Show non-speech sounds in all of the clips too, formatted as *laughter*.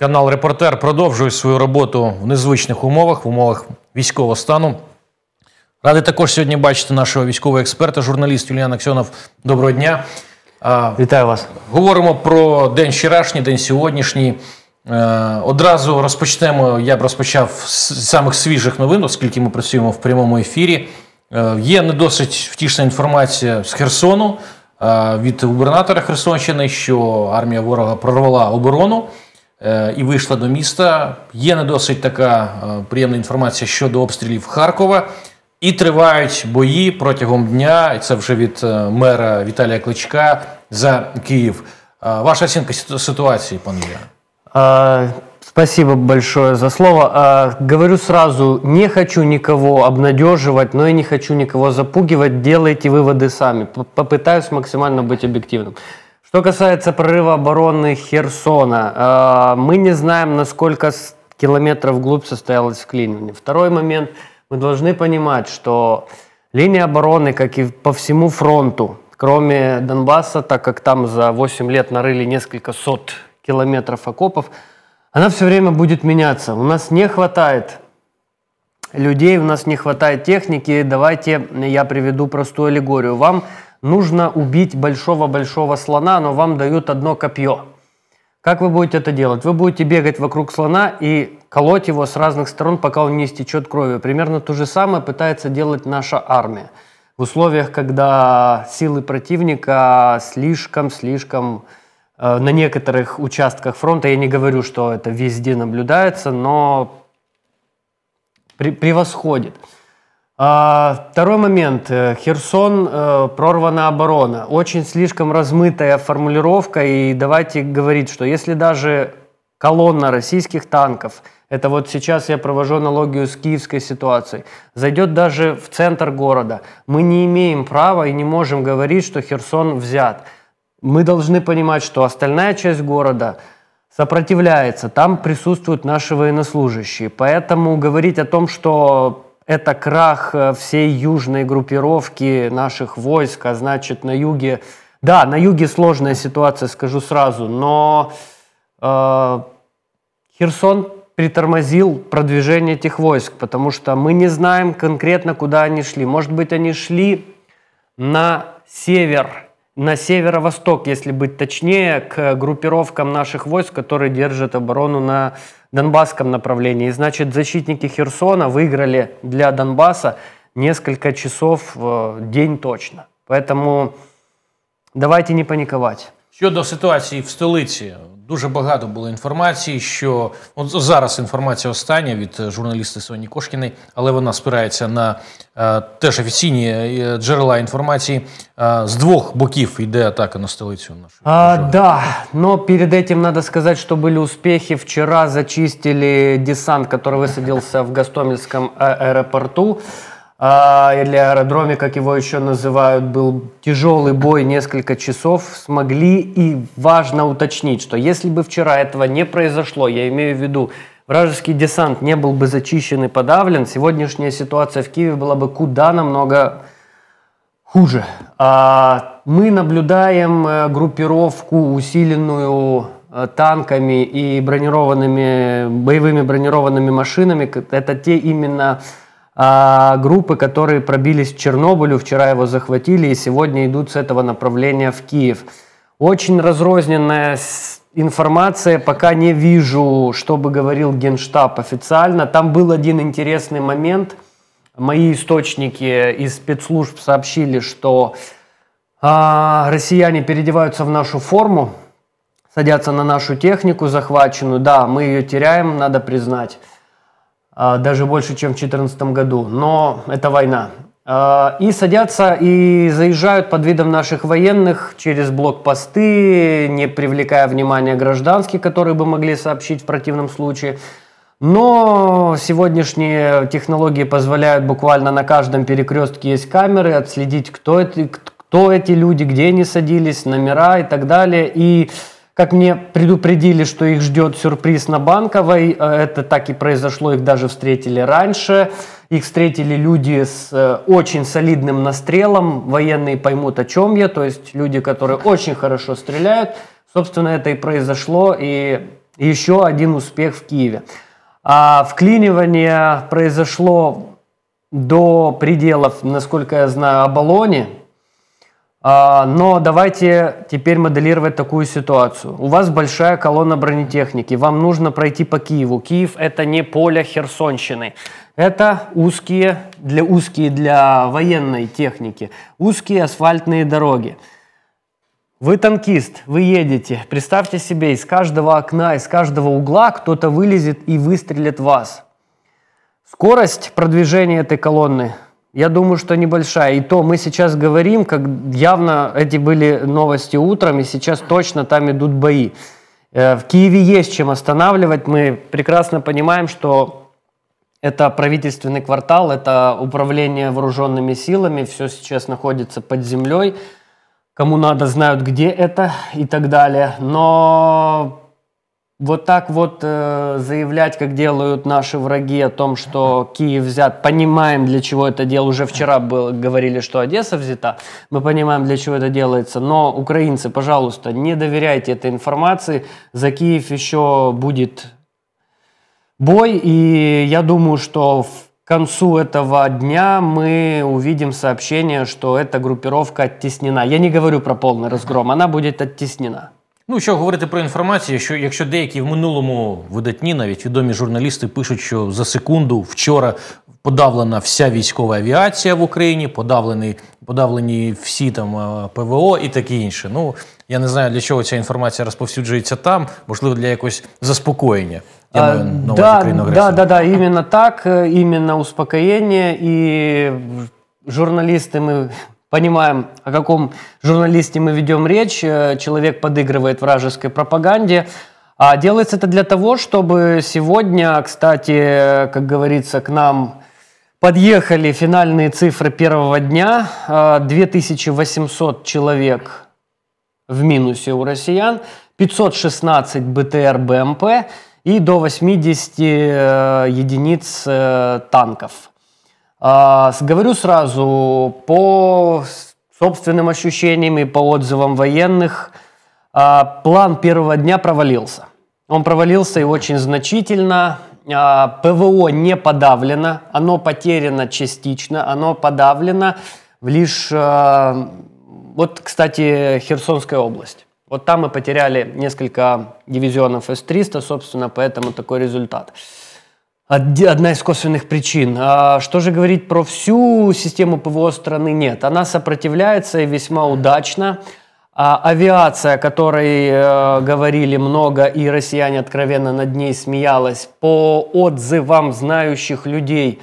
Канал Репортер продовжує свою роботу в незвичних умовах, в умовах військового стану. Радий також сьогодні бачити нашого військового експерта, журналіст Юліан Аксьонов. Доброго дня. Вітаю вас. Говоримо про день вчорашній, день сьогоднішній. Е, одразу розпочнемо. Я б розпочав з самих свіжих новин, оскільки ми працюємо в прямому ефірі. Е, є не досить втішна інформація з Херсону е, від губернатора Херсонщини, що армія ворога прорвала оборону. і э, вийшла до міста. Є не досить така э, приємна інформація щодо обстрілів Харкова. І тривають бої протягом дня. і Це вже від э, мера Віталія Кличка за Київ. Ваша оценка ситуации, пан Илья? А, спасибо большое за слово. А, говорю сразу, не хочу никого обнадеживать, но и не хочу никого запугивать. Делайте выводы сами. Попытаюсь максимально быть объективным. Что касается прорыва обороны Херсона, э, мы не знаем, насколько километров вглубь состоялось вклинивание. Второй момент, мы должны понимать, что линия обороны, как и по всему фронту, кроме Донбасса, так как там за 8 лет нарыли несколько сот километров окопов, она все время будет меняться. У нас не хватает людей, у нас не хватает техники. Давайте я приведу простую аллегорию. Вам нужно убить большого-большого слона, но вам дают одно копье. Как вы будете это делать? Вы будете бегать вокруг слона и колоть его с разных сторон, пока он не истечет кровью. Примерно то же самое пытается делать наша армия. В условиях, когда силы противника слишком-слишком э, на некоторых участках фронта, я не говорю, что это везде наблюдается, но превосходит. А, второй момент. Э, Херсон, э, прорвана оборона. Очень слишком размытая формулировка, и давайте говорить, что если даже колонна российских танков, это вот сейчас я провожу аналогию с киевской ситуацией, зайдет даже в центр города, мы не имеем права и не можем говорить, что Херсон взят. Мы должны понимать, что остальная часть города сопротивляется, там присутствуют наши военнослужащие. Поэтому говорить о том, что это крах э, всей южной группировки наших войск, а значит на юге... Да, на юге сложная ситуация, скажу сразу, но э, Херсон притормозил продвижение этих войск, потому что мы не знаем конкретно, куда они шли. Может быть, они шли на север на северо-восток, если быть точнее, к группировкам наших войск, которые держат оборону на Донбасском направлении. Значит, защитники Херсона выиграли для Донбасса несколько часов в э, день точно. Поэтому давайте не паниковать. Щодо ситуации в столице? Дуже багато було інформації, що от зараз інформація остання від е, журналіста Соні Кошкіни, але вона спирається на е, теж офіційні е, джерела інформації Э, е, с двух боков идет атака на столицю. нашу. А, да, но перед этим надо сказать, что были успехи. Вчера зачистили десант, который высадился в Гастомельском э, аэропорту. А, или аэродроме, как его еще называют, был тяжелый бой несколько часов, смогли и важно уточнить, что если бы вчера этого не произошло, я имею в виду, вражеский десант не был бы зачищен и подавлен, сегодняшняя ситуация в Киеве была бы куда намного хуже. А, мы наблюдаем э, группировку, усиленную э, танками и бронированными, боевыми бронированными машинами. Это те именно а группы, которые пробились к Чернобылю, вчера его захватили и сегодня идут с этого направления в Киев. Очень разрозненная информация, пока не вижу, что бы говорил Генштаб официально. Там был один интересный момент. Мои источники из спецслужб сообщили, что а, россияне переодеваются в нашу форму, садятся на нашу технику захваченную. Да, мы ее теряем, надо признать. А, даже больше, чем в 2014 году. Но это война. А, и садятся и заезжают под видом наших военных через блокпосты, не привлекая внимания гражданских, которые бы могли сообщить в противном случае. Но сегодняшние технологии позволяют буквально на каждом перекрестке есть камеры, отследить, кто, это, кто эти люди, где они садились, номера и так далее. И как мне предупредили, что их ждет сюрприз на Банковой, э, это так и произошло, их даже встретили раньше. Их встретили люди с э, очень солидным настрелом, военные поймут, о чем я, то есть люди, которые очень хорошо стреляют. Собственно, это и произошло, и еще один успех в Киеве. А вклинивание произошло до пределов, насколько я знаю, Оболони, а, но давайте теперь моделировать такую ситуацию. У вас большая колонна бронетехники, вам нужно пройти по Киеву. Киев это не поле Херсонщины, это узкие для, узкие для военной техники, узкие асфальтные дороги. Вы танкист, вы едете. Представьте себе, из каждого окна, из каждого угла кто-то вылезет и выстрелит вас. Скорость продвижения этой колонны я думаю, что небольшая. И то мы сейчас говорим, как явно эти были новости утром, и сейчас точно там идут бои. Э, в Киеве есть чем останавливать. Мы прекрасно понимаем, что это правительственный квартал, это управление вооруженными силами, все сейчас находится под землей. Кому надо, знают, где это и так далее. Но вот так вот э, заявлять, как делают наши враги, о том, что Киев взят, понимаем, для чего это дело. Уже вчера было, говорили, что Одесса взята, мы понимаем, для чего это делается. Но, украинцы, пожалуйста, не доверяйте этой информации. За Киев еще будет бой, и я думаю, что в к концу этого дня мы увидим сообщение, что эта группировка оттеснена. Я не говорю про полный разгром, она будет оттеснена. Ну, що говорити про інформацію, що якщо деякі в минулому видатні, навіть відомі журналісти пишуть, що за секунду вчора подавлена вся військова авіація в Україні, подавлені, подавлені всі там е, ПВО і таке інше. Ну я не знаю для чого ця інформація розповсюджується там, можливо, для якогось заспокоєння. Я а, на да, да, да, да, именно так, е, іменно успокоєння і журналісти ми. понимаем, о каком журналисте мы ведем речь. Э, человек подыгрывает вражеской пропаганде. А делается это для того, чтобы сегодня, кстати, как говорится, к нам подъехали финальные цифры первого дня. 2800 э, человек в минусе у россиян, 516 БТР БМП и до 80 э, единиц танков. А, говорю сразу, по собственным ощущениям и по отзывам военных, а, план первого дня провалился. Он провалился и очень значительно. А, ПВО не подавлено, оно потеряно частично, оно подавлено в лишь... А, вот, кстати, Херсонская область. Вот там мы потеряли несколько дивизионов С-300, собственно, поэтому такой результат. Одна из косвенных причин. А что же говорить про всю систему ПВО страны? Нет, она сопротивляется и весьма удачно. А авиация, о которой э, говорили много, и россияне откровенно над ней смеялась, по отзывам знающих людей,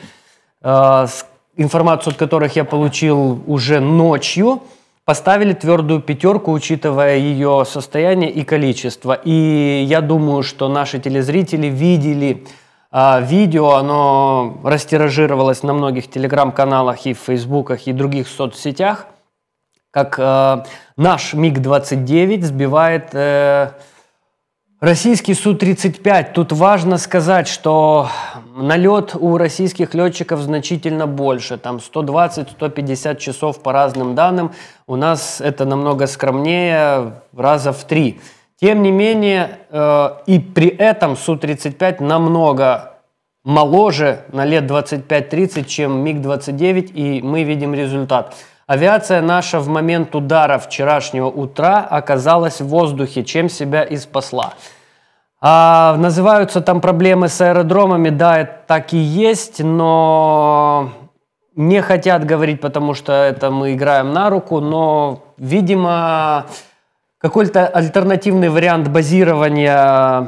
э, информацию от которых я получил уже ночью, поставили твердую пятерку, учитывая ее состояние и количество. И я думаю, что наши телезрители видели а, видео, оно растиражировалось на многих телеграм-каналах и в фейсбуках и других соцсетях, как э, наш МиГ-29 сбивает э, российский Су-35. Тут важно сказать, что налет у российских летчиков значительно больше, там 120-150 часов по разным данным. У нас это намного скромнее, раза в три. Тем не менее, э, и при этом Су-35 намного моложе на лет 25-30, чем МиГ-29, и мы видим результат. Авиация наша в момент удара вчерашнего утра оказалась в воздухе, чем себя и спасла. А, называются там проблемы с аэродромами, да, это так и есть, но не хотят говорить, потому что это мы играем на руку, но, видимо, какой-то альтернативный вариант базирования э,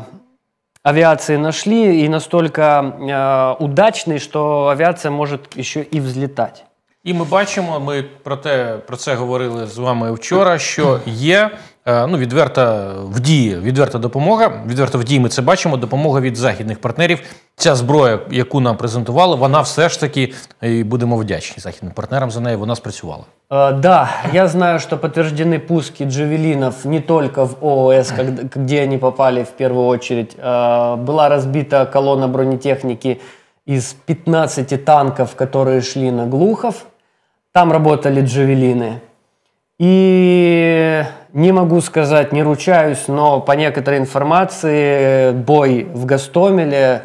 авиации нашли и настолько э, удачний, що авіація може ще і взлітати. І ми бачимо, ми про те про це говорили з вами вчора. Що є Е, ну, відверта в дії, відверта допомога. Відверто в дії ми це бачимо. Допомога від західних партнерів. Ця зброя, яку нам презентували, вона все ж таки і будемо вдячні західним партнерам за неї. Вона спрацювала. А, е, да, я знаю, що подтверждены пуски джевелінів не тільки в ООС, де вони они попали в первую очередь. А, е, была разбита колонна бронетехники из 15 танків, які йшли на Глухов. Там работали джевеліни і. Не могу сказать, не ручаюсь, но по некоторой информации э, бой в Гастомеле,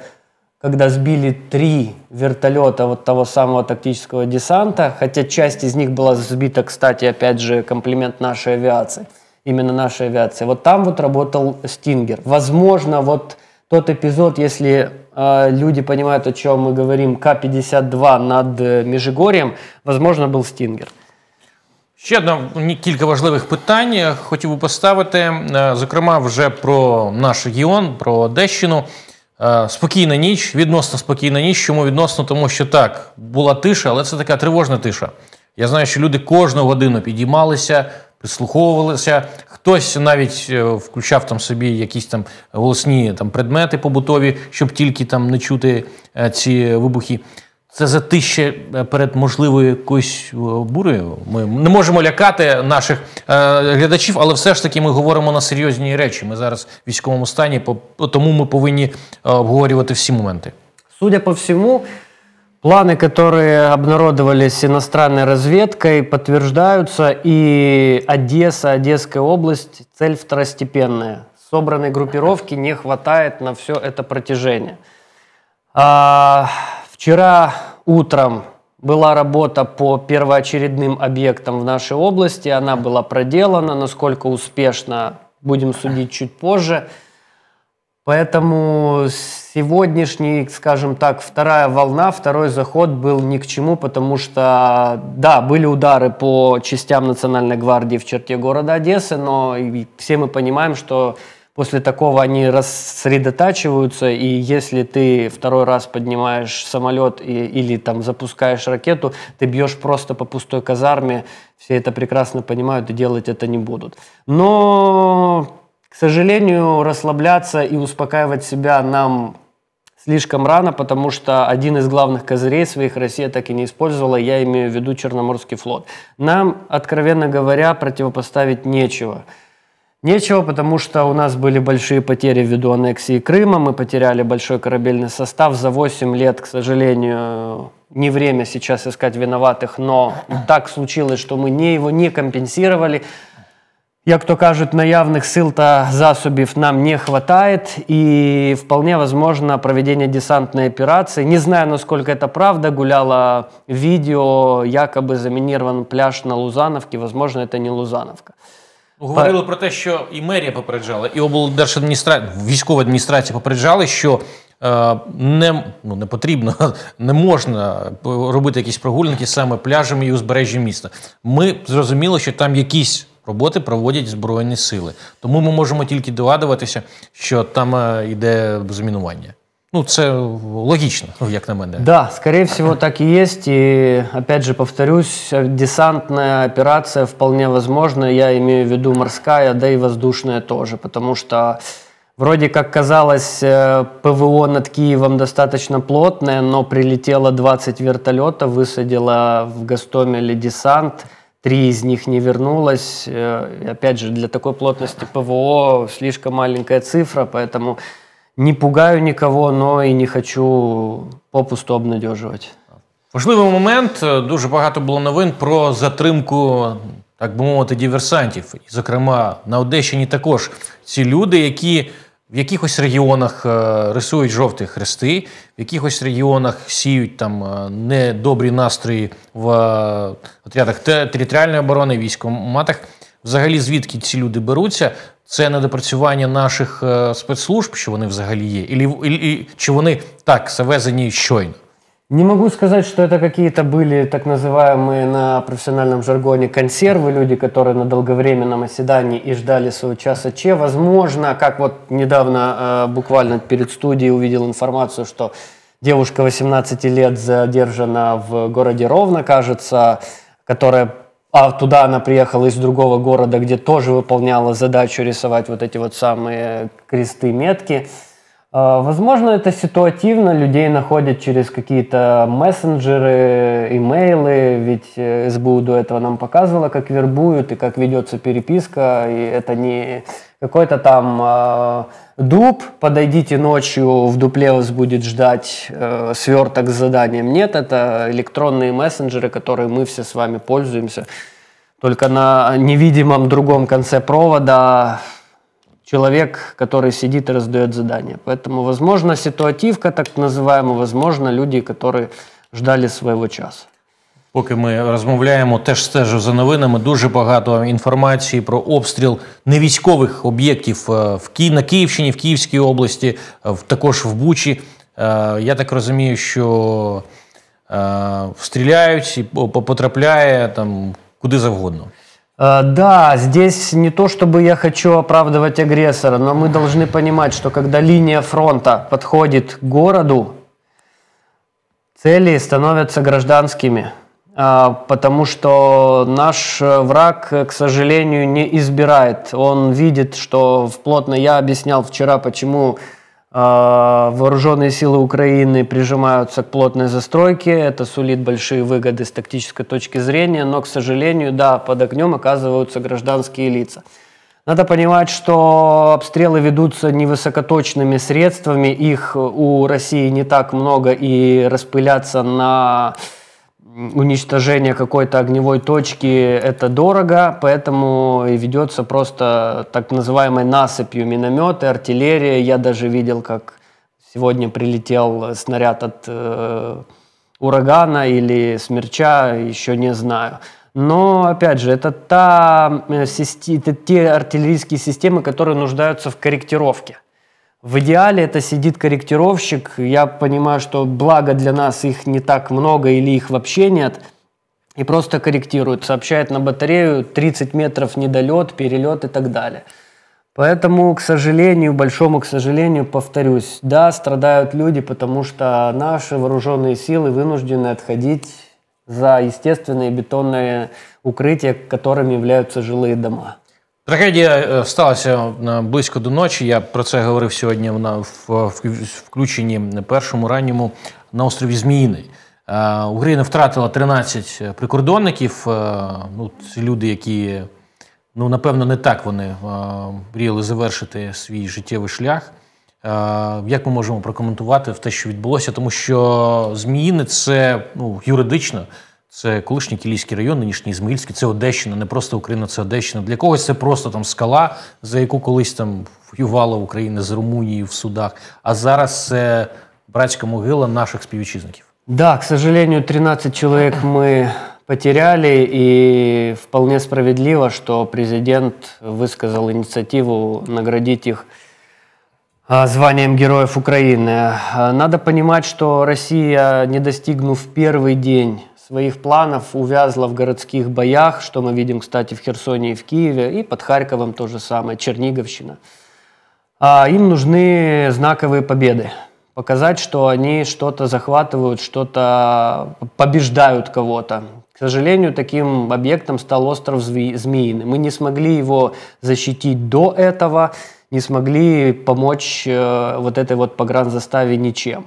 когда сбили три вертолета вот того самого тактического десанта, хотя часть из них была сбита, кстати, опять же, комплимент нашей авиации, именно нашей авиации. Вот там вот работал Стингер. Возможно, вот тот эпизод, если э, люди понимают, о чем мы говорим, К-52 над э, Межигорьем, возможно, был Стингер. Ще одна кілька важливих питань е, хотів би поставити. Е, зокрема, вже про наш регіон, про Одещину. Е, спокійна ніч, відносно спокійна ніч. Чому відносно? Тому що так, була тиша, але це така тривожна тиша. Я знаю, що люди кожну годину підіймалися, прислуховувалися. Хтось навіть включав там собі якісь там голосні там предмети побутові, щоб тільки там не чути ці вибухи. Це за тисяча перед можливою якоюсь бурею. Ми не можемо лякати наших глядачів, але все ж таки ми говоримо на серйозні речі. Ми зараз в військовому стані, тому ми повинні обговорювати всі моменти. Судя по всему, планы, которые обнародовались иностранной разведкой, подтверждаются, и Одесса, Одесская область – цель второстепенная. Собранной группировки не хватает на все это протяжение. А, Вчера утром была работа по первоочередным объектам в нашей области. Она была проделана, насколько успешно, будем судить чуть позже. Поэтому сегодняшний, скажем так, вторая волна, второй заход был ни к чему, потому что, да, были удары по частям Национальной гвардии в черте города Одессы, но все мы понимаем, что после такого они рассредотачиваются, и если ты второй раз поднимаешь самолет и, или там запускаешь ракету, ты бьешь просто по пустой казарме, все это прекрасно понимают и делать это не будут. Но, к сожалению, расслабляться и успокаивать себя нам слишком рано, потому что один из главных козырей своих Россия так и не использовала, я имею в виду Черноморский флот. Нам, откровенно говоря, противопоставить нечего – Нечего, потому что у нас были большие потери ввиду аннексии Крыма, мы потеряли большой корабельный состав. За 8 лет, к сожалению, не время сейчас искать виноватых, но так случилось, что мы не его не компенсировали. Як то кажуть, наявних сил та засобів нам не хватает, и вполне возможно проведение десантной операции. Не знаю, насколько это правда, гуляло видео, якобы заминирован пляж на Лузановке, возможно, это не Лузановка. Говорили про те, що і мерія попереджала, і облдержадміністрація, військова адміністрація попереджали, що е, не ну, не потрібно, *laughs* не можна робити якісь прогулянки саме пляжами і узбережжя міста. Ми зрозуміли, що там якісь роботи проводять збройні сили, тому ми можемо тільки догадуватися, що там е, йде замінування. Ну, це логічно, як на мене. Да, скорее всего, так и есть. И опять же повторюсь, десантная операция вполне возможна. Я имею в виду морская, да и воздушная тоже, потому что вроде как казалось, э, ПВО над Киевом достаточно плотное, но прилетело 20 вертолетов, высадило в Гастомеле десант. Три из них не вернулось. Э, и опять же, для такой плотности ПВО слишком маленькая цифра, поэтому не пугаю никого, но і не хочу попусту обнадіжувати. Важливий момент. Дуже багато було новин про затримку, так би мовити, диверсантів. зокрема, на Одещині також ці люди, які в якихось регіонах е, рисують жовті хрести, в якихось регіонах сіють там е, недобрі настрої в е, отрядах територіальної оборони, військоматах. Взагалі, звідки ці люди беруться, Це недопрацювання наших е, спецслужб, що вони взагалі є, Или, или чи вони так завезені щойно? Не могу сказать, что это какие-то были так называемые на профессиональном жаргоне консервы, люди, которые на долговременном оседании и ждали своего часа Че. Возможно, как вот недавно э, буквально перед студией увидел информацию, что девушка 18 лет задержана в городе Ровно, кажется, которая а туда она приехала из другого города, где тоже выполняла задачу рисовать вот эти вот самые кресты, метки. А, возможно, это ситуативно, людей находят через какие-то мессенджеры, имейлы, ведь э, СБУ до этого нам показывала, как вербуют и как ведется переписка, и это не какой-то там э, дуб, подойдите ночью, в дупле вас будет ждать э, сверток с заданием. Нет, это электронные мессенджеры, которые мы все с вами пользуемся, только на невидимом другом конце провода человек, который сидит и раздает задания. Поэтому, возможно, ситуативка так називаємо, возможно, люди, которые ждали свого часу. Поки ми розмовляємо, теж стежу за новинами. Дуже багато інформації про обстріл невійськових об'єктів е, в Ки... на Київщині, в Київській області, е, в також в Бучі. Е, я так розумію, що стріляють і потрапляє там куди завгодно. Э, да, здесь не то, чтобы я хочу оправдывать агрессора, но мы должны понимать, что когда линия фронта подходит к городу, цели становятся гражданскими, а, потому что наш враг, э, к сожалению, не избирает. Он видит, что вплотно я объяснял вчера, почему а, вооруженные силы Украины прижимаются к плотной застройке, это сулит большие выгоды с тактической точки зрения, но, к сожалению, да, под огнем оказываются гражданские лица. Надо понимать, что обстрелы ведутся невысокоточными средствами, их у России не так много, и распыляться на уничтожение какой-то огневой точки это дорого, поэтому и ведется просто так называемой насыпью минометы, артиллерия. Я даже видел, как сегодня прилетел снаряд от э, урагана или смерча, еще не знаю. Но, опять же, это, та, э, это те артиллерийские системы, которые нуждаются в корректировке. В идеале это сидит корректировщик. Я понимаю, что благо для нас их не так много или их вообще нет. И просто корректирует, сообщает на батарею 30 метров недолет, перелет и так далее. Поэтому, к сожалению, большому к сожалению, повторюсь, да, страдают люди, потому что наши вооруженные силы вынуждены отходить за естественные бетонные укрытия, которыми являются жилые дома. Трагедія е, сталася близько до ночі. Я про це говорив сьогодні. Вона в включенні першому ранньому на острові зміїни е, Україна втратила 13 е, прикордонників. Ну, Це люди, які ну напевно не так вони мріяли завершити свій життєвий шлях. Як ми можемо прокоментувати в те, що відбулося, тому що зміїни це ну, юридично. Це колишній Кілійський район, нинішній Ізмаїльський, це Одещина, не просто Україна, це Одещина. Для когось це просто там скала, за яку колись там воювала Україна з Румунією в судах. А зараз це братська могила наших співвітчизників. Да, к сожалению, 13 человек мы потеряли, и вполне справедливо, что президент высказал инициативу наградить их а, званием Героев Украины. А, надо понимать, что Россия, не достигнув первый день своих планов увязла в городских боях, что мы видим, кстати, в Херсоне и в Киеве, и под Харьковом то же самое, Черниговщина. А им нужны знаковые победы. Показать, что они что-то захватывают, что-то побеждают кого-то. К сожалению, таким объектом стал остров Змеиный. Мы не смогли его защитить до этого, не смогли помочь э, вот этой вот погранзаставе ничем.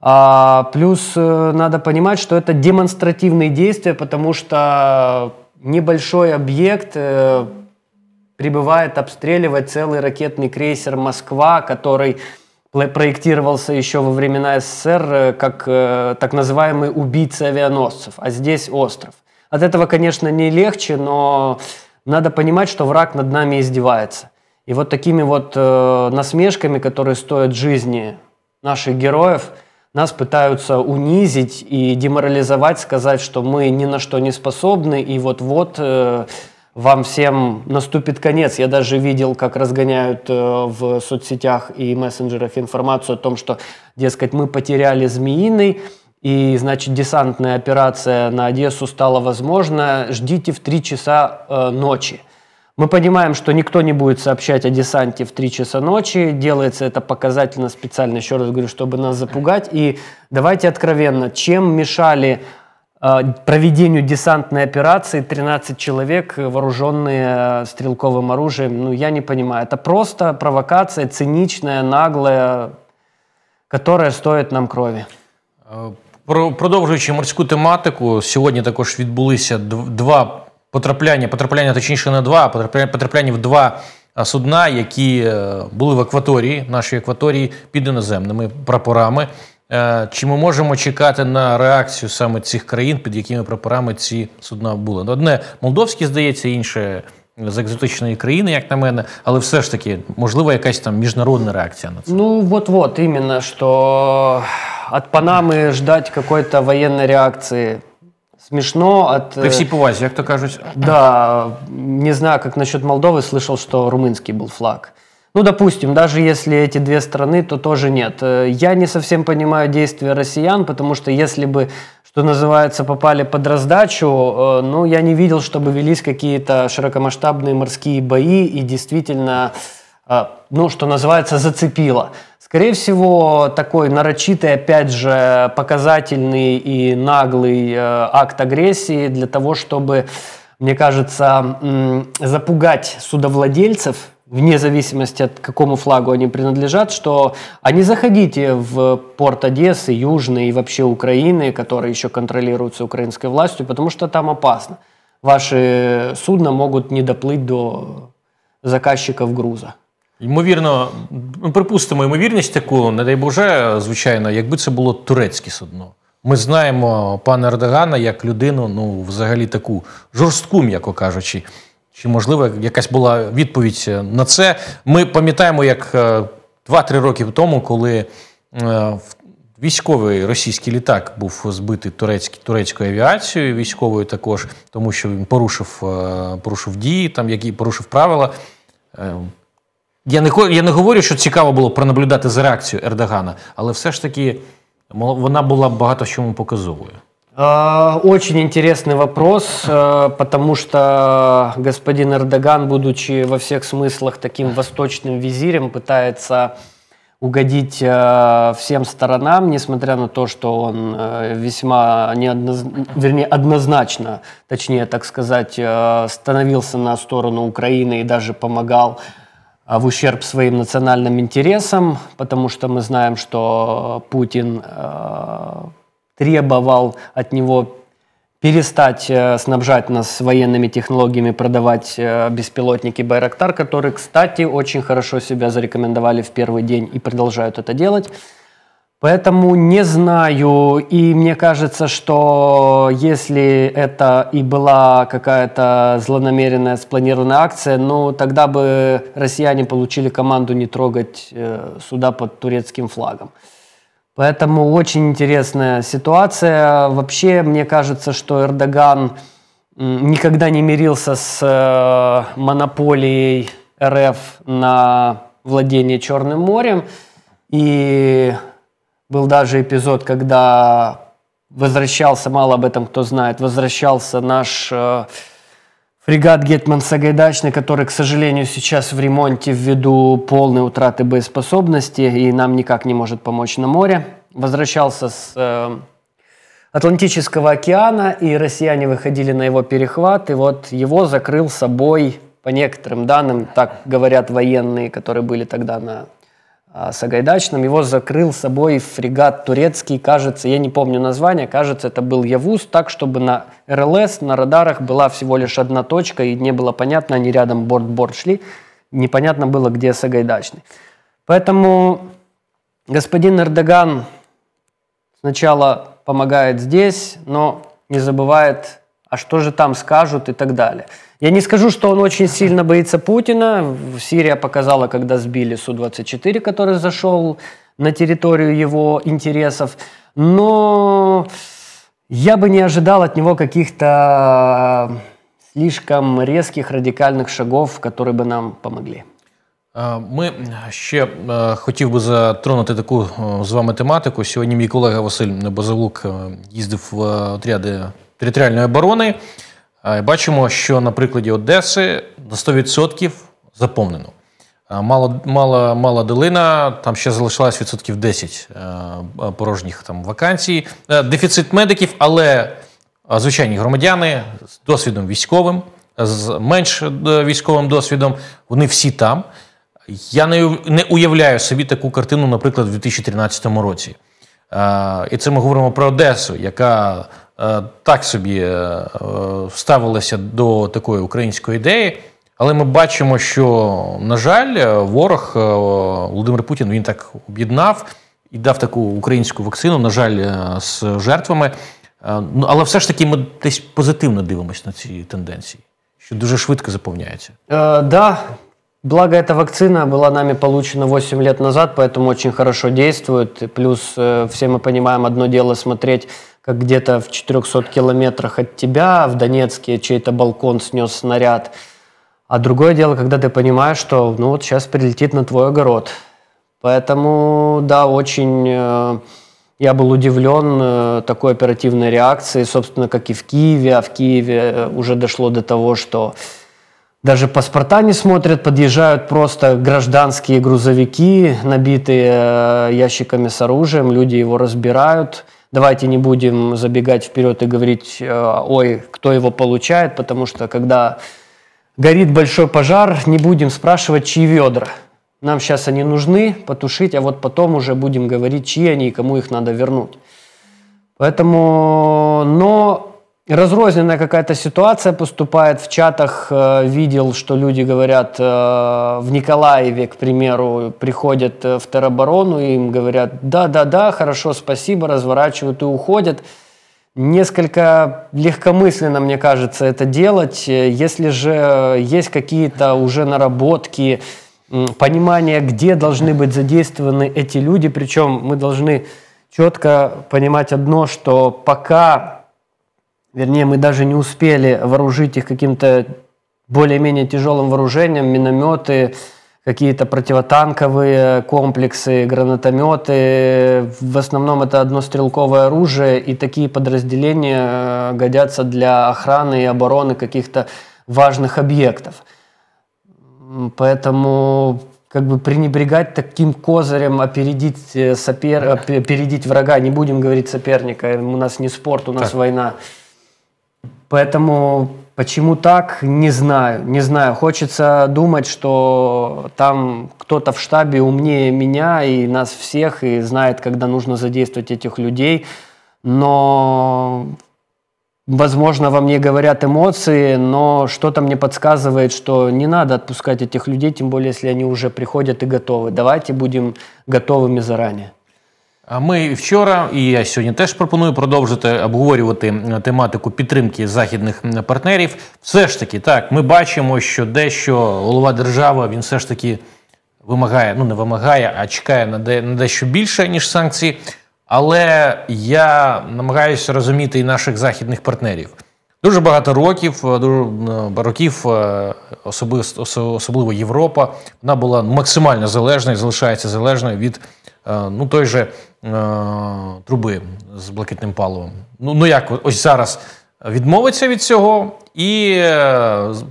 А, плюс э, надо понимать, что это демонстративные действия, потому что небольшой объект э, прибывает обстреливать целый ракетный крейсер «Москва», который проектировался еще во времена СССР э, как э, так называемый убийца авианосцев, а здесь остров. От этого, конечно, не легче, но надо понимать, что враг над нами издевается. И вот такими вот э, насмешками, которые стоят жизни наших героев – нас пытаются унизить и деморализовать, сказать, что мы ни на что не способны, и вот-вот э, вам всем наступит конец. Я даже видел, как разгоняют э, в соцсетях и мессенджерах информацию о том, что, дескать, мы потеряли змеиный, и, значит, десантная операция на Одессу стала возможна. Ждите в 3 часа э, ночи. Мы понимаем, что никто не будет сообщать о десанте в 3 часа ночи. Делается это показательно специально, еще раз говорю, чтобы нас запугать. И давайте откровенно, чем мешали э, проведению десантной операции 13 человек, вооруженные э, стрелковым оружием? Ну, я не понимаю. Это просто провокация циничная, наглая, которая стоит нам крови. Э, Продовжуючи морську тематику, сьогодні також відбулися два потрапляння, потрапляння точніше не два, а потрапляння в два судна, які е, були в акваторії, нашій акваторії під іноземними прапорами. Е, чи ми можемо чекати на реакцію саме цих країн, під якими прапорами ці судна були? Ну, одне молдовське, здається, інше з екзотичної країни, як на мене, але все ж таки можливо якась там міжнародна реакція на це. Ну вот от іменно, що від Панами ждать какой-то воєнної реакції смешно от... Превсипувазі, як то кажуть. Да, не знаю, как насчет Молдовы, слышал, что румынский был флаг. Ну, допустим, даже если эти две страны, то тоже нет. Э, я не совсем понимаю действия россиян, потому что если бы, что называется, попали под раздачу, э, ну, я не видел, чтобы велись какие-то широкомасштабные морские бои и действительно, э, ну, что называется, зацепило. Скорее всего, такой нарочитый, опять же, показательный и наглый э, акт агрессии для того, чтобы, мне кажется, запугать судовладельцев, вне зависимости от какому флагу они принадлежат, что они а заходите в порт Одессы, Южной и вообще Украины, которые еще контролируются украинской властью, потому что там опасно. Ваши судна могут не доплыть до заказчиков груза. Ймовірно, ми ну, припустимо ймовірність таку, не дай Боже, звичайно, якби це було турецьке судно. Ми знаємо пана Ердогана як людину, ну, взагалі таку жорстку, м'яко кажучи. Чи, можливо, якась була відповідь на це? Ми пам'ятаємо, як 2-3 е, роки тому, коли е, військовий російський літак був збитий турецькою турецькою авіацією, військовою також, тому що він порушив е, порушив дії, там які порушив правила. Я не я не говорю, що цікаво було пронаблюдати за реакцію Ердогана, але все ж таки вона була багато чому показовою. А, очень интересный вопрос, а, потому что господин Эрдоган, будучи во всех смыслах таким восточным визирем, пытается угодить а, всем сторонам, несмотря на то, что он весьма неодноз... вернее, однозначно, точнее так сказать, становился на сторону Украины и даже помогал а, в ущерб своим национальным интересам, потому что мы знаем, что Путин э, требовал от него перестать э, снабжать нас военными технологиями, продавать э, беспилотники Байрактар, которые, кстати, очень хорошо себя зарекомендовали в первый день и продолжают это делать. Поэтому не знаю, и мне кажется, что если это и была какая-то злонамеренная спланированная акция, ну тогда бы россияне получили команду не трогать э, суда под турецким флагом. Поэтому очень интересная ситуация. Вообще, мне кажется, что Эрдоган никогда не мирился с э, монополией РФ на владение Черным морем. И был даже эпизод, когда возвращался, мало об этом кто знает, возвращался наш э, фрегат Гетман Сагайдачный, который, к сожалению, сейчас в ремонте ввиду полной утраты боеспособности и нам никак не может помочь на море. Возвращался с э, Атлантического океана, и россияне выходили на его перехват, и вот его закрыл собой, по некоторым данным, так говорят военные, которые были тогда на а, Сагайдачным. Его закрыл с собой фрегат турецкий, кажется, я не помню название, кажется, это был Явуз, так, чтобы на РЛС, на радарах была всего лишь одна точка, и не было понятно, они рядом борт-борт шли, непонятно было, где Сагайдачный. Поэтому господин Эрдоган сначала помогает здесь, но не забывает, а что же там скажут и так далее – я не скажу, что он очень сильно боится Путина. Сирия показала, когда сбили Су-24, который зашел на территорию его интересов. Но я бы не ожидал от него каких-то э, слишком резких радикальных шагов, которые бы нам помогли. А, Ми ще е, э, хотів би затронути таку е, з вами тематику. Сьогодні мій колега Василь Базилук їздив в отряди територіальної оборони. Е, бачимо, що на прикладі Одеси на 100% заповнено. Е, мала мала, мала долина, там ще залишилось відсотків 10 е, порожніх там вакансій. Дефіцит медиків, але звичайні громадяни з досвідом військовим, з менш військовим досвідом, вони всі там. Я не уявляю собі таку картину, наприклад, в 2013 році. І це ми говоримо про Одесу, яка Е, так собі е, ставилися до такої української ідеї. Але ми бачимо, що, на жаль, ворог е, Володимир Путін він так об'єднав і дав таку українську вакцину, на жаль, з жертвами. Ну, але все ж таки ми десь позитивно дивимося на ці тенденції, що дуже швидко заповняється. Так. Е, Благо, эта вакцина была нами получена 8 лет назад, поэтому очень хорошо действует. Плюс э, все мы понимаем, одно дело смотреть, как где-то в 400 километрах от тебя в Донецке чей-то балкон снес снаряд. А другое дело, когда ты понимаешь, что ну вот сейчас прилетит на твой огород. Поэтому, да, очень э, я был удивлен э, такой оперативной реакцией, собственно, как и в Киеве. А в Киеве э, уже дошло до того, что э, даже паспорта не смотрят, подъезжают просто гражданские грузовики, набитые э, ящиками с оружием, люди его разбирают. Давайте не будем забегать вперед и говорить, э, ой, кто его получает, потому что когда горит большой пожар, не будем спрашивать, чьи ведра. Нам сейчас они нужны, потушить, а вот потом уже будем говорить, чьи они и кому их надо вернуть. Поэтому, но разрозненная какая-то ситуация поступает. В чатах э, видел, что люди говорят, э, в Николаеве, к примеру, приходят э, в тероборону, и им говорят, да-да-да, хорошо, спасибо, разворачивают и уходят. Несколько легкомысленно, мне кажется, это делать. Э, если же есть какие-то уже наработки, понимание, где должны быть задействованы эти люди, причем мы должны четко понимать одно, что пока вернее, мы даже не успели вооружить их каким-то более-менее тяжелым вооружением, минометы, какие-то противотанковые комплексы, гранатометы. В основном это однострелковое оружие, и такие подразделения э, годятся для охраны и обороны каких-то важных объектов. Поэтому как бы пренебрегать таким козырем, опередить, э, сопер... опередить врага, не будем говорить соперника, у нас не спорт, у нас так. война. Поэтому почему так, не знаю, не знаю. Хочется думать, что там кто-то в штабе умнее меня и нас всех, и знает, когда нужно задействовать этих людей. Но, возможно, во мне говорят эмоции, но что-то мне подсказывает, что не надо отпускать этих людей, тем более, если они уже приходят и готовы. Давайте будем готовыми заранее. Ми вчора, і я сьогодні теж пропоную продовжити обговорювати е, тематику підтримки західних партнерів. Все ж таки, так ми бачимо, що дещо голова держави він все ж таки вимагає, ну не вимагає, а чекає на де на дещо більше ніж санкції. Але я намагаюся розуміти і наших західних партнерів. Дуже багато років, е, е, років е, особливо Європа, вона була максимально залежна і залишається залежною від ну, той же труби з блакитним паливом. Ну, ну як ось зараз відмовиться від цього і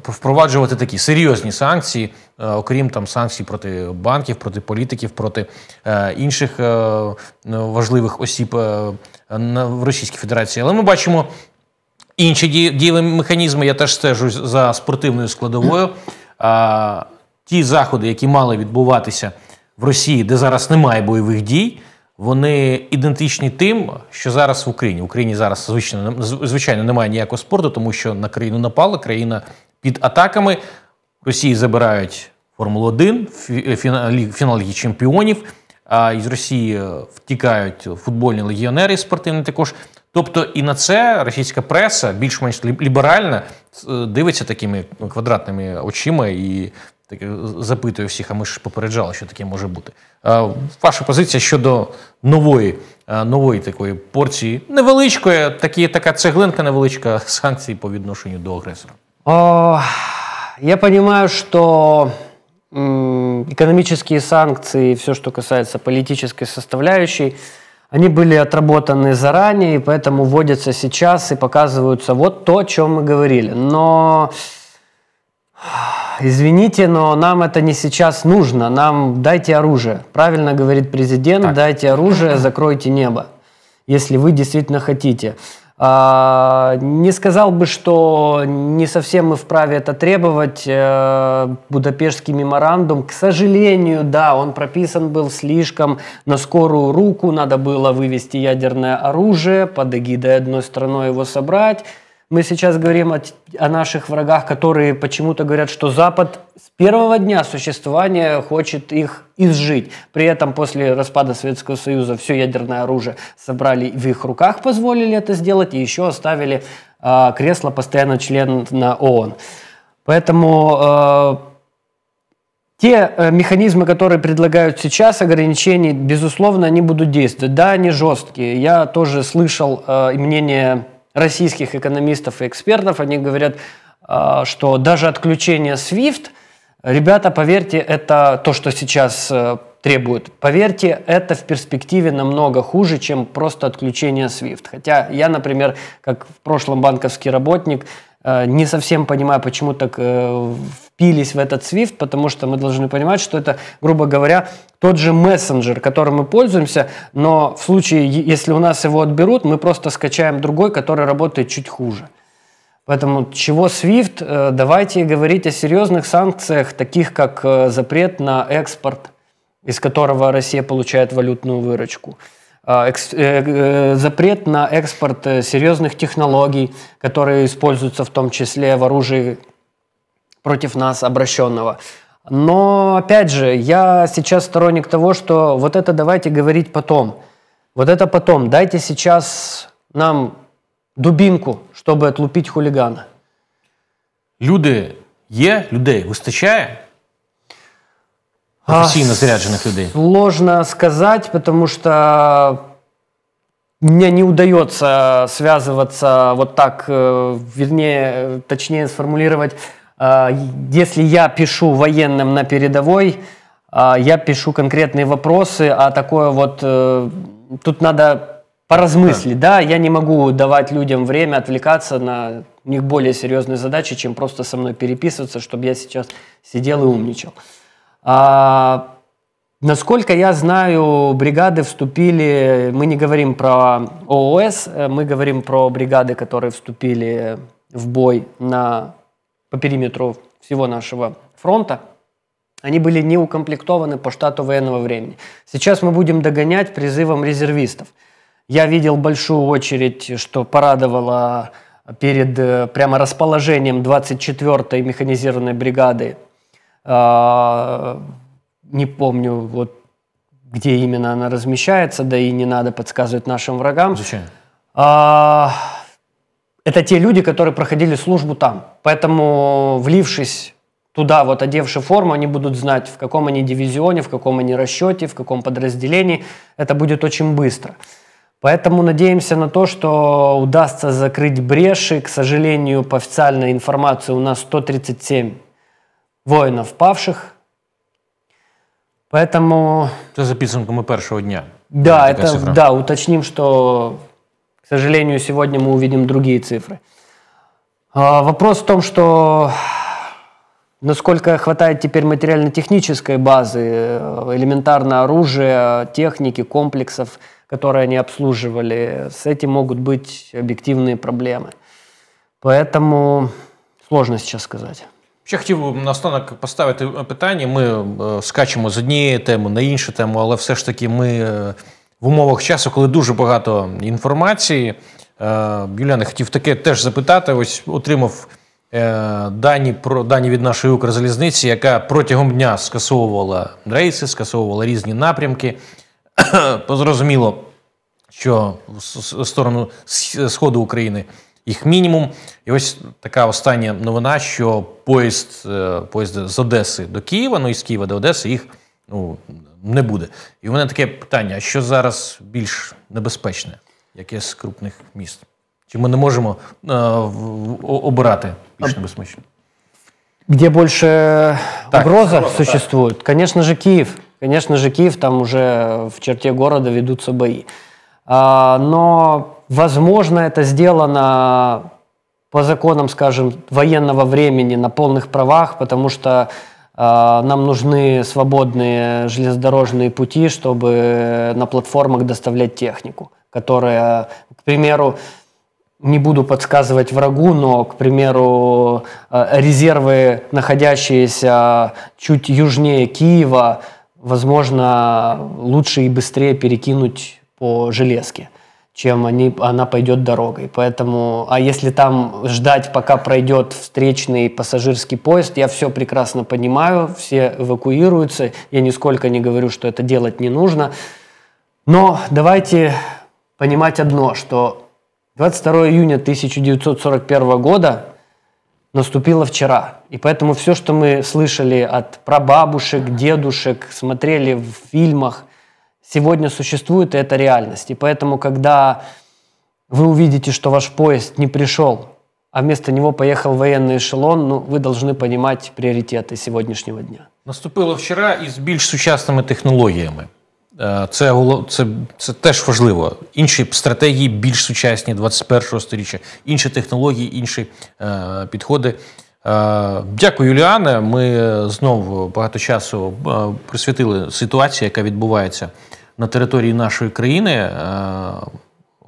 впроваджувати такі серйозні санкції, окрім там санкцій проти банків, проти політиків, проти інших важливих осіб в Російській Федерації. Але ми бачимо Інші дієві механізми, я теж стежу за спортивною складовою. А, Ті заходи, які мали відбуватися в Росії, де зараз немає бойових дій, вони ідентичні тим, що зараз в Україні. В Україні зараз звичайно звичайно немає ніякого спорту, тому що на країну напали країна під атаками. Росії забирають Формулу 1 фінал Ліги чемпіонів. А із Росії е, втікають футбольні легіонери спортивні також. Тобто і на це російська преса більш-менш ліберальна е, дивиться такими квадратними очима і так, запитує всіх, а ми ж попереджали, що таке може бути. А, Ваша позиція щодо нової нової такої порції невеличкої, такі, така цеглинка невеличка *laughs* санкцій по відношенню до агресора. О, я розумію, що економічні санкції, все, що касается політичної составляющей, Они были отработаны заранее, и поэтому вводятся сейчас и показываются вот то, о чем мы говорили. Но Извините, но нам это не сейчас нужно. Нам дайте оружие. Правильно говорит президент, так. дайте оружие, закройте небо, если вы действительно хотите. А, не сказал бы, что не совсем мы вправе это требовать. Э, Будапештский меморандум, к сожалению, да, он прописан был слишком на скорую руку. Надо было вывести ядерное оружие, под эгидой одной страной его собрать мы сейчас говорим о, о наших врагах, которые почему-то говорят, что Запад с первого дня существования хочет их изжить. При этом после распада Советского Союза все ядерное оружие собрали в их руках, позволили это сделать, и еще оставили э, кресло постоянно член на ООН. Поэтому а, э, те механизмы, которые предлагают сейчас, ограничений, безусловно, они будут действовать. Да, они жесткие. Я тоже слышал э, мнение российских экономистов и экспертов, они говорят, а, что даже отключение SWIFT, ребята, поверьте, это то, что сейчас э, требуют. Поверьте, это в перспективе намного хуже, чем просто отключение SWIFT. Хотя я, например, как в прошлом банковский работник, Э, не совсем понимаю, почему так э, впились в этот Swift, потому что мы должны понимать, что это, грубо говоря, тот же мессенджер, которым мы пользуемся, но в случае, если у нас его отберут, мы просто скачаем другой, который работает чуть хуже. Поэтому чего SWIFT? Э, давайте говорить о серьезных санкциях, таких как запрет на экспорт, из которого Россия получает валютную выручку. Э, э, э, запрет на экспорт серьезных технологий, которые используются в том числе в оружии против нас обращенного. Но, опять же, я сейчас сторонник того, что вот это давайте говорить потом. Вот это потом. Дайте сейчас нам дубинку, чтобы отлупить хулигана. Люди є, людей вистачає професійно а, заряджених людей? Сложно сказать, потому что мне не удается связываться вот так, э, вернее, точнее сформулировать, э, если я пишу военным на передовой, э, я пишу конкретные вопросы, а такое вот тут надо поразмыслить, да. да, я не могу давать людям время отвлекаться на у них более серьезные задачи, чем просто со мной переписываться, чтобы я сейчас сидел и умничал. А, насколько я знаю, бригады вступили, мы не говорим про ООС, э, мы говорим про бригады, которые вступили в бой на, по периметру всего нашего фронта. Они были не укомплектованы по штату военного времени. Сейчас мы будем догонять призывом резервистов. Я видел большую очередь, что порадовало перед э, прямо расположением 24-й механизированной бригады а, не помню, вот где именно она размещается, да и не надо подсказывать нашим врагам. Зачем? А, это те люди, которые проходили службу там. Поэтому, влившись туда, вот одевши форму, они будут знать, в каком они дивизионе, в каком они расчете, в каком подразделении. Это будет очень быстро. Поэтому надеемся на то, что удастся закрыть бреши. К сожалению, по официальной информации у нас 137 воїнів павших. Поэтому... Это за мы первого дня. Да, это, цифра. да, уточним, что, к сожалению, сегодня мы увидим другие цифры. А, вопрос в том, что насколько хватает теперь материально-технической базы, э, элементарно оружия, техники, комплексов, которые они обслуживали. С этим могут быть объективные проблемы. Поэтому сложно сейчас сказать. Ще хотів наостанок поставити е, питання. Ми е, скачемо з однієї теми на іншу тему, але все ж таки ми е, в умовах часу, коли дуже багато інформації. Юляна хотів таке теж запитати. Ось отримав дані про дані від нашої Укрзалізниці, яка протягом дня скасовувала рейси, скасовувала різні напрямки. *coughs* Зрозуміло, що в сторону сходу України їх мінімум. І ось така остання новина, що поїзд е, поїзд з Одеси до Києва, ну і з Києва до Одеси їх ну, не буде. І у мене таке питання: а що зараз більш небезпечне, яке з крупних міст? Чи ми не можемо е, обирати більш небезпечно? Где больше э, так, угроза так. существует? Конечно же, Киев. Конечно же, Киев, там уже в черте города ведутся бои. А, но Возможно, это сделано по законам, скажем, военного времени на полных правах, потому что э, нам нужны свободные железнодорожные пути, чтобы на платформах доставлять технику, которая, к примеру, не буду подсказывать врагу, но, к примеру, э, резервы, находящиеся чуть южнее Киева, возможно, лучше и быстрее перекинуть по железке чем они, она пойдет дорогой. Поэтому, а если там ждать, пока пройдет встречный пассажирский поезд, я все прекрасно понимаю, все эвакуируются, я нисколько не говорю, что это делать не нужно. Но давайте понимать одно, что 22 июня 1941 года наступило вчера. И поэтому все, что мы слышали от прабабушек, дедушек, смотрели в фильмах – сегодня существует, и это реальность. И поэтому, когда вы увидите, что ваш поезд не пришел, а вместо него поехал военный эшелон, ну, вы должны понимать приоритети сьогоднішнього дня. Наступило вчора із більш сучасними технологіями. Е, це це, це теж важливо. Інші стратегії більш сучасні 21-го сторіччя, інші технології, інші е, підходи. Е, дякую, Юліане. Ми е, знову багато часу е, присвятили ситуації, яка відбувається на території нашої країни е,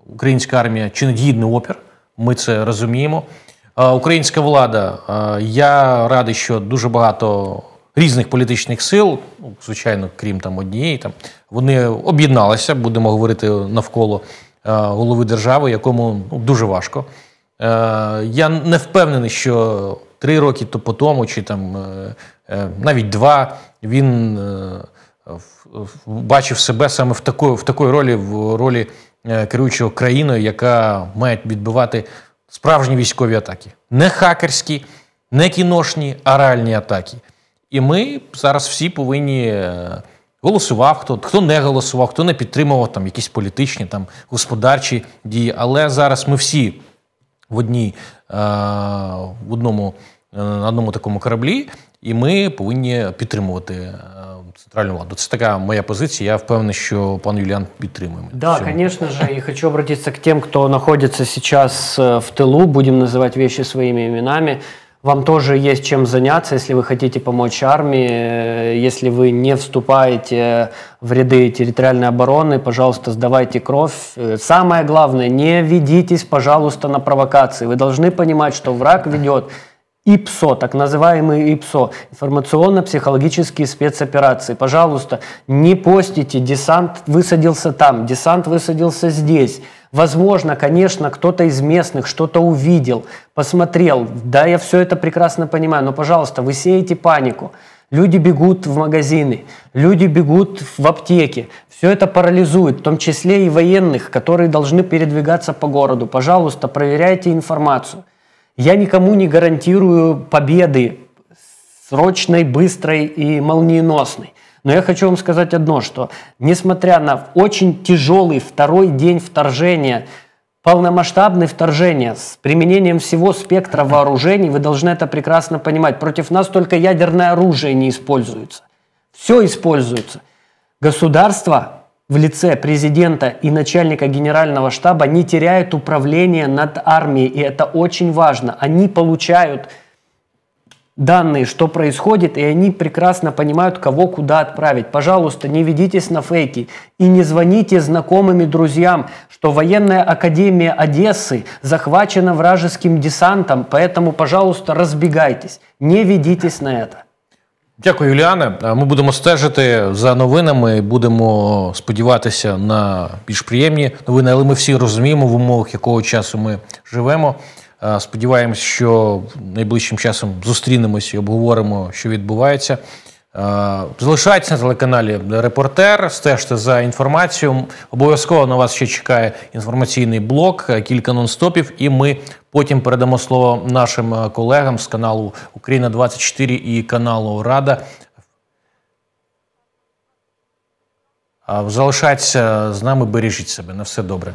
українська армія чинить гідний опір. Ми це розуміємо. Е, українська влада, е, я радий, що дуже багато різних політичних сил, ну, звичайно, крім там однієї, там вони об'єдналися, будемо говорити навколо голови держави, якому ну, дуже важко. Я не впевнений, що три роки то по тому, чи там навіть два він в бачив себе саме в такої в такої ролі, в ролі е, керуючого країною, яка має відбивати справжні військові атаки, не хакерські, не кіношні, а реальні атаки. І ми зараз всі повинні е, голосував, хто хто не голосував, хто не підтримував там якісь політичні там господарчі дії. Але зараз ми всі в одній е, в одному. Э, на одному такому кораблі, і ми повинні підтримувати центральну владу. Це така моя позиція. Я впевнений, що пан Юліан підтримує. Да, конечно же. И хочу обратиться к тем, кто находится сейчас э, в тылу, будем называть вещи своими именами. Вам тоже есть чем заняться, если вы хотите помочь армии, э, если вы не вступаете в ряды территориальной обороны, пожалуйста, сдавайте кровь. Самое главное, не ведитесь, пожалуйста, на провокации. Вы должны понимать, что враг ведет ИПСО, так называемые ИПСО, информационно-психологические спецоперации. Пожалуйста, не постите, десант высадился там, десант высадился здесь. Возможно, конечно, кто-то из местных что-то увидел, посмотрел. Да, я все это прекрасно понимаю, но, пожалуйста, вы сеете панику. Люди бегут в магазины, люди бегут в аптеки. Все это парализует, в том числе и военных, которые должны передвигаться по городу. Пожалуйста, проверяйте информацию. Я никому не гарантирую победы срочной, быстрой и молниеносной. Но я хочу вам сказать одно, что несмотря на очень тяжелый второй день вторжения, полномасштабное вторжение с применением всего спектра вооружений, вы должны это прекрасно понимать, против нас только ядерное оружие не используется. Все используется. Государство в лице президента и начальника генерального штаба не теряют управление над армией, и это очень важно. Они получают данные, что происходит, и они прекрасно понимают, кого куда отправить. Пожалуйста, не ведитесь на фейки и не звоните знакомым и друзьям, что военная академия Одессы захвачена вражеским десантом, поэтому, пожалуйста, разбегайтесь, не ведитесь на это. Дякую, Юліане. Е, ми будемо стежити за новинами. Будемо сподіватися на більш приємні новини. Але ми всі розуміємо, в умовах якого часу ми живемо. Е, сподіваємось, що найближчим часом зустрінемось і обговоримо, що відбувається. Е, залишайтеся на телеканалі Репортер, стежте за інформацією. Обов'язково на вас ще чекає інформаційний блок, е, кілька нон-стопів, і ми потім передамо слово нашим е, колегам з каналу Україна 24 і каналу Рада. Залишайтеся з нами, бережіть себе. На все добре.